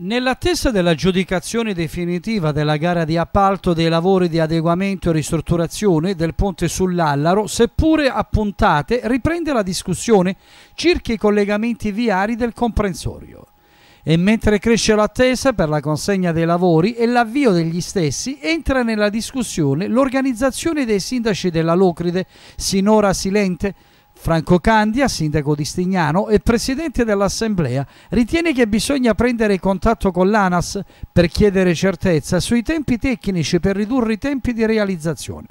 Nell'attesa dell'aggiudicazione definitiva della gara di appalto dei lavori di adeguamento e ristrutturazione del ponte sull'Allaro, seppure a puntate, riprende la discussione circa i collegamenti viari del comprensorio. E mentre cresce l'attesa per la consegna dei lavori e l'avvio degli stessi, entra nella discussione l'organizzazione dei sindaci della Locride, sinora silente, Franco Candia, sindaco di Stignano e presidente dell'Assemblea, ritiene che bisogna prendere contatto con l'ANAS per chiedere certezza sui tempi tecnici per ridurre i tempi di realizzazione.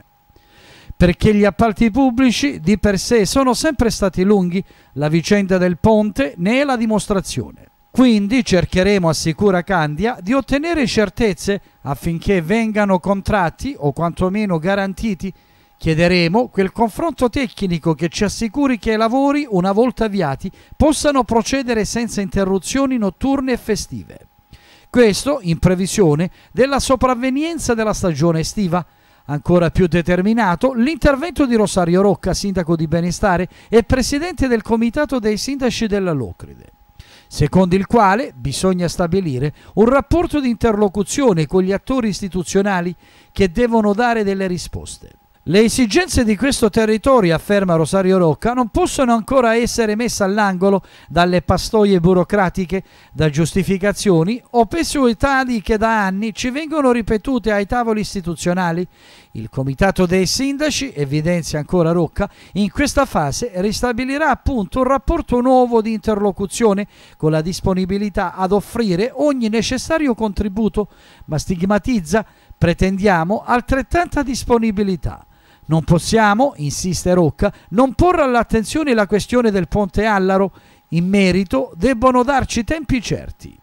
Perché gli appalti pubblici di per sé sono sempre stati lunghi, la vicenda del ponte ne è la dimostrazione. Quindi cercheremo, assicura Candia, di ottenere certezze affinché vengano contratti o quantomeno garantiti Chiederemo quel confronto tecnico che ci assicuri che i lavori, una volta avviati, possano procedere senza interruzioni notturne e festive. Questo in previsione della sopravvenienza della stagione estiva. Ancora più determinato l'intervento di Rosario Rocca, sindaco di Benestare e presidente del comitato dei sindaci della Locride secondo il quale bisogna stabilire un rapporto di interlocuzione con gli attori istituzionali che devono dare delle risposte. Le esigenze di questo territorio, afferma Rosario Rocca, non possono ancora essere messe all'angolo dalle pastoie burocratiche, da giustificazioni o pesuetadi che da anni ci vengono ripetute ai tavoli istituzionali. Il Comitato dei Sindaci, evidenzia ancora Rocca, in questa fase ristabilirà appunto un rapporto nuovo di interlocuzione con la disponibilità ad offrire ogni necessario contributo, ma stigmatizza pretendiamo altrettanta disponibilità. Non possiamo, insiste Rocca, non porre all'attenzione la questione del ponte Allaro. In merito debbono darci tempi certi.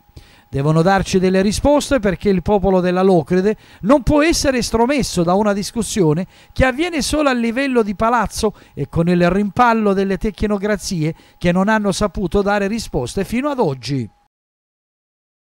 Devono darci delle risposte perché il popolo della Locride non può essere stromesso da una discussione che avviene solo a livello di palazzo e con il rimpallo delle tecnocrazie che non hanno saputo dare risposte fino ad oggi.